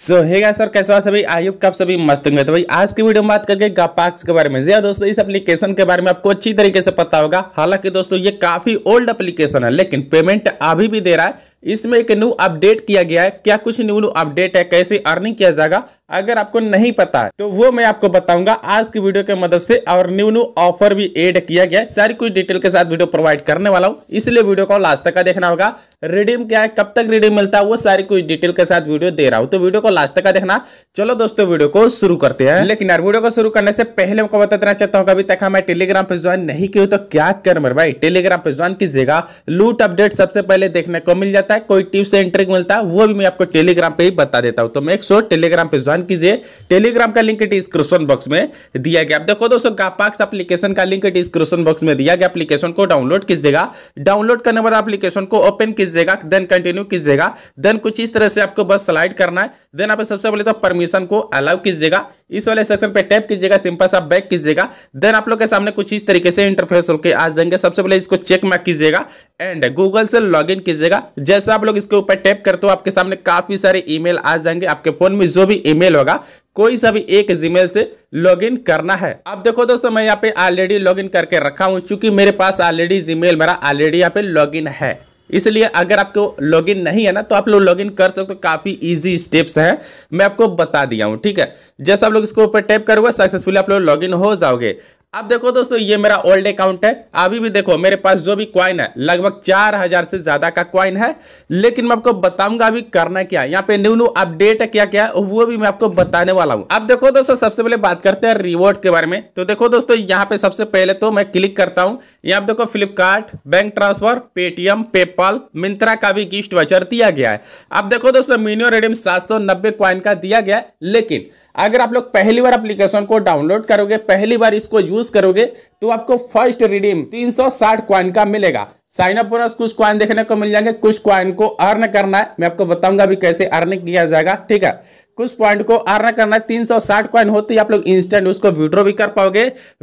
सो हे sir कैसे हो सभी आयुब कब सभी मस्त होंगे तो भाई आज की वीडियो में बात करके गापाक्स के बारे में जी दोस्तों इस एप्लीकेशन के बारे में आपको अच्छी तरीके से पता होगा हालांकि दोस्तों ये काफी ओल्ड एप्लीकेशन है लेकिन पेमेंट अभी भी दे रहा है इसमें एक न्यू अपडेट किया गया है क्या कुछ न्यू न्यू अपडेट है कैसे अर्निंग किया जाएगा अगर आपको नहीं पता है तो वो मैं आपको बताऊंगा आज की वीडियो के मदद से और न्यू न्यू ऑफर भी ऐड किया गया है सारी कुछ डिटेल के साथ वीडियो प्रोवाइड करने वाला हूँ इसलिए वीडियो को लास्ट तक का देखना होगा रिडीम क्या है कब तक रिडीम मिलता है वो सारी कुछ डिटेल के साथ वीडियो दे रहा हूँ तो वीडियो को लास्ट तक का देखना चलो दोस्तों वीडियो को शुरू करते हैं लेकिन यार वीडियो को शुरू करने से पहले आपको बता देना चाहता हूँ अभी तक हमें टेलीग्राम पर ज्वाइन नहीं किया तो क्या कर मेरे भाई टेलीग्राम पर ज्वाइन कीजिएगा लूट अपडेट सबसे पहले देखने को मिल जाता जाता है कोई टिप्स एंड ट्रिक मिलता है वो भी मैं आपको टेलीग्राम पे ही बता देता हूँ तो मैं एक शो टेलीग्राम पे ज्वाइन कीजिए टेलीग्राम का लिंक डिस्क्रिप्शन बॉक्स में दिया गया देखो दोस्तों गापाक्स एप्लीकेशन का लिंक डिस्क्रिप्शन बॉक्स में दिया गया एप्लीकेशन को डाउनलोड कीजिएगा डाउनलोड करने बाद एप्लीकेशन को ओपन कीजिएगा देन कंटिन्यू कीजिएगा देन कुछ इस तरह से आपको बस स्लाइड करना है देन आप सबसे पहले तो परमिशन को अलाउ कीजिएगा इस वाले सेक्शन पे टैप कीजिएगा सिंपल सा बैक कीजिएगा देन आप लोग के सामने कुछ इस तरीके से इंटरफेस होकर आ जाएंगे सबसे पहले इसको चेक मार्क कीजिएगा एंड गूगल से लॉग इन कीजिएगा जैसे आप लोग इसके ऊपर टैप करते हो आपके सामने काफ़ी सारे ईमेल आ जाएंगे आपके फ़ोन में जो भी ईमेल होगा कोई सा भी एक जीमेल से लॉगिन करना है अब देखो दोस्तों मैं यहाँ पे ऑलरेडी लॉगिन करके रखा हूँ चूंकि मेरे पास ऑलरेडी जीमेल मेरा ऑलरेडी यहाँ पे लॉगिन है इसलिए अगर आपको लॉगिन नहीं है ना तो आप लोग लॉगिन कर सकते हो काफ़ी इजी स्टेप्स हैं मैं आपको बता दिया हूं ठीक है जैसे आप लोग इसके ऊपर टैप करोगे सक्सेसफुली आप लोग लॉगिन हो जाओगे अब देखो दोस्तों ये मेरा ओल्ड अकाउंट है अभी भी देखो मेरे पास जो भी क्वाइन है लगभग चार हजार से ज्यादा का क्वाइन है लेकिन मैं आपको बताऊंगा अभी करना क्या यहाँ पे न्यू न्यू अपडेट क्या क्या वो भी मैं आपको बताने वाला हूँ अब देखो दोस्तों सबसे पहले बात करते हैं रिवॉर्ड के बारे में तो देखो दोस्तों यहाँ पे सबसे पहले तो मैं क्लिक करता हूँ यहाँ देखो Flipkart bank transfer Paytm PayPal Myntra का भी गिफ्ट वचर दिया गया है अब देखो दोस्तों मीनियो रेडियम सात सौ नब्बे क्वाइन का दिया गया लेकिन अगर आप लोग पहली बार एप्लीकेशन को डाउनलोड करोगे पहली बार इसको यूज यूज करोगे तो आपको फर्स्ट रिडीम 360 क्वाइन का मिलेगा साइन अप कुछ क्वाइन देखने को मिल जाएंगे कुछ क्वाइन को अर्न करना है मैं आपको बताऊंगा भी कैसे अर्न किया जाएगा ठीक है कुछ पॉइंट को अर्न करना है तीन सौ साठ कॉइन होती है आप लोग इंस्टेंट उसको विड्रॉ भी कर पाओगे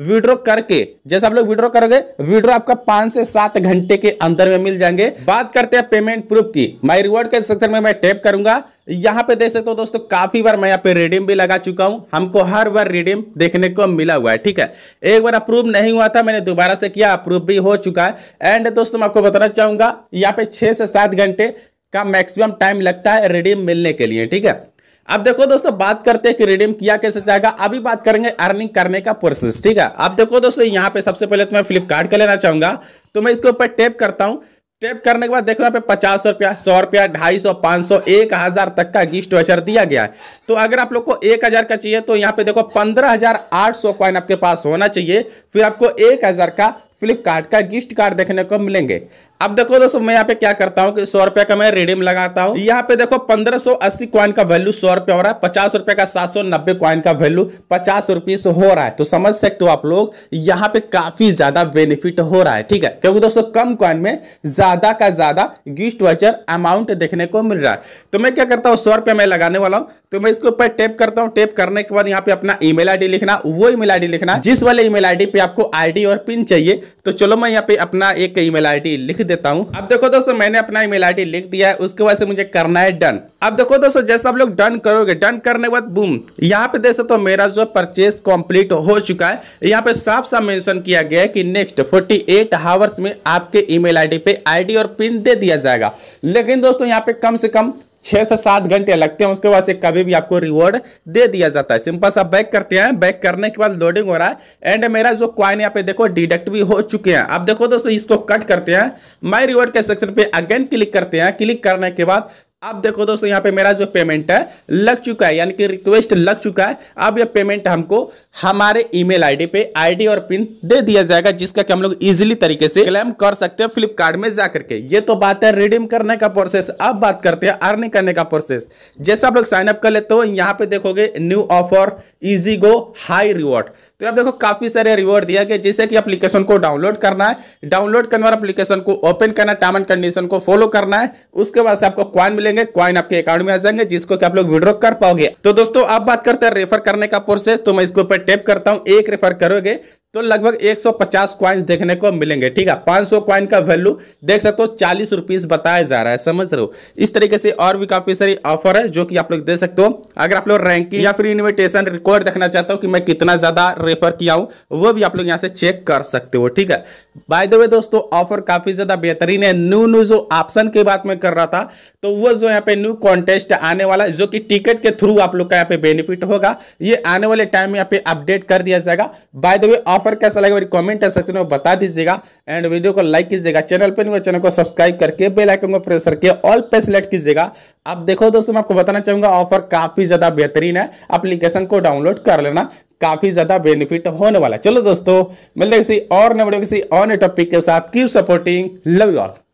विड्रॉ करके जैसे आप लोग विड्रॉ करोगे विड्रॉ आपका पांच से सात घंटे के अंदर में मिल जाएंगे बात करते हैं पेमेंट प्रूफ की माय रिवॉर्ड के सेक्शन में मैं टैप करूंगा यहाँ पे देख सकते हो दोस्तों काफी बार मैं यहाँ पे रिडीम भी लगा चुका हूँ हमको हर बार रिडीम देखने को मिला हुआ है ठीक है एक बार अप्रूव नहीं हुआ था मैंने दोबारा से किया अप्रूव भी हो चुका है एंड दोस्तों मैं आपको बताना चाहूंगा यहाँ पे छह से सात घंटे का मैक्सिमम टाइम लगता है रिडीम मिलने के लिए ठीक है अब देखो दोस्तों बात करते हैं कि रिडीम किया कैसे जाएगा अभी बात करेंगे अर्निंग करने का प्रोसेस ठीक है अब देखो दोस्तों यहाँ पे सबसे पहले तो मैं फ्लिपकार्ट का लेना चाहूंगा तो मैं इसके ऊपर टैप करता हूँ टैप करने के बाद देखो यहाँ पे पचास रुपया सौ रुपया ढाई सौ पाँच सौ एक हज़ार तक का गिफ्ट वचर दिया गया है तो अगर आप लोग को एक हज़ार का चाहिए तो यहाँ पे देखो पंद्रह हज़ार आठ सौ कॉइन आपके पास होना चाहिए फिर आपको एक हज़ार का फ्लिपकार्ट का गिफ्ट कार्ड देखने को मिलेंगे अब देखो दोस्तों मैं यहाँ पे क्या करता हूँ कि सौ रुपए का मैं रिडीम लगाता हूँ यहाँ पे देखो पंद्रह सौ अस्सी क्वाइन का वैल्यू सौ रुपया हो रहा है पचास रुपए का सात सौ नब्बे क्वाइन का वैल्यू पचास रुपए से हो रहा है तो समझ सकते हो आप लोग यहाँ पे काफी ज्यादा बेनिफिट हो रहा है ठीक है क्योंकि दोस्तों कम क्वाइन में ज्यादा का ज्यादा गिफ्ट वाचर अमाउंट देखने को मिल रहा है तो मैं क्या करता हूँ सौ रुपये मैं लगाने वाला हूँ तो मैं इसके ऊपर टेप करता हूँ टेप करने के बाद यहाँ पे अपना ई मेल लिखना वो ई मेल लिखना जिस वाले ई मेल पे आपको आई और पिन चाहिए तो चलो मैं यहाँ पे अपना एक ई मेल लिख देता हूँ अब देखो दोस्तों मैंने अपना ईमेल आईडी लिख दिया है उसके बाद से मुझे करना है डन अब देखो दोस्तों जैसे आप लोग डन करोगे डन करने के बाद बूम यहाँ पे देख सकते हो मेरा जो परचेज कंप्लीट हो चुका है यहाँ पे साफ साफ मेंशन किया गया है कि नेक्स्ट 48 एट आवर्स में आपके ईमेल आईडी पे आईडी और पिन दे दिया जाएगा लेकिन दोस्तों यहाँ पे कम से कम छः से सात घंटे लगते हैं उसके बाद से कभी भी आपको रिवॉर्ड दे दिया जाता है सिंपल सा बैक करते हैं बैक करने के बाद लोडिंग हो रहा है एंड मेरा जो क्वाइन यहाँ पे देखो डिडक्ट भी हो चुके हैं आप देखो दोस्तों इसको कट करते हैं माई रिवॉर्ड के सेक्शन पे अगेन क्लिक करते हैं क्लिक करने के बाद आप देखो दोस्तों यहाँ पे मेरा जो पेमेंट है लग चुका है यानी कि रिक्वेस्ट लग चुका है अब यह पेमेंट हमको हमारे ईमेल आईडी पे आईडी और पिन दे दिया जाएगा जिसका कि हम लोग इजिली तरीके से क्लेम कर सकते हैं फ्लिपकार्ट में जाकर के ये तो बात है रिडीम करने का प्रोसेस अब बात करते हैं अर्निंग करने का प्रोसेस जैसे आप लोग साइनअप कर लेते हो यहाँ पे देखोगे new offer easy go high reward तो आप देखो काफ़ी सारे रिवॉर्ड दिया गया जिससे कि एप्लीकेशन को डाउनलोड करना है डाउनलोड करने वाला एप्लीकेशन को ओपन करना है टर्म एंड कंडीशन को फॉलो करना है उसके बाद से आपको क्वाइन मिलेंगे क्वाइन आपके अकाउंट में आ जाएंगे जिसको कि आप लोग विड्रॉ कर पाओगे तो दोस्तों आप बात करते हैं रेफर करने का प्रोसेस तो मैं इसके ऊपर टेप करता हूँ एक रेफर करोगे तो लगभग 150 क्वाइंस देखने को मिलेंगे ठीक है 500 क्वाइन का वैल्यू देख सकते हो चालीस रुपीज़ बताया जा रहा है समझ रहे हो इस तरीके से और भी काफ़ी सारी ऑफर है जो कि आप लोग दे सकते हो अगर आप लोग रैंकिंग या फिर इन्विटेशन रिकॉर्ड देखना चाहते हो कि मैं कितना ज़्यादा रेफर किया हूं वो भी आप लोग यहाँ से चेक कर सकते हो ठीक है बाय द वे दोस्तों ऑफर काफ़ी ज़्यादा बेहतरीन है न्यू न्यू जो ऑप्शन की बात में कर रहा था तो वो जो यहाँ पे न्यू कॉन्टेस्ट आने वाला है जो कि टिकट के थ्रू आप लोग का यहाँ पे बेनिफिट होगा ये आने वाले टाइम में यहाँ पे अपडेट कर दिया जाएगा by the way offer offer कैसा लगेगा मेरी कमेंट सेक्शन में बता दीजिएगा एंड वीडियो को लाइक कीजिएगा चैनल पर नहीं चैनल को सब्सक्राइब करके बेल आइकन को प्रेस करके ऑल पे सिलेक्ट कीजिएगा आप देखो दोस्तों मैं आपको बताना चाहूंगा ऑफर काफ़ी ज़्यादा बेहतरीन है अप्लीकेशन को डाउनलोड कर लेना काफ़ी ज़्यादा बेनिफिट होने वाला है चलो दोस्तों मिलते किसी और नए किसी और नए टॉपिक के साथ की सपोर्टिंग लव यू ऑल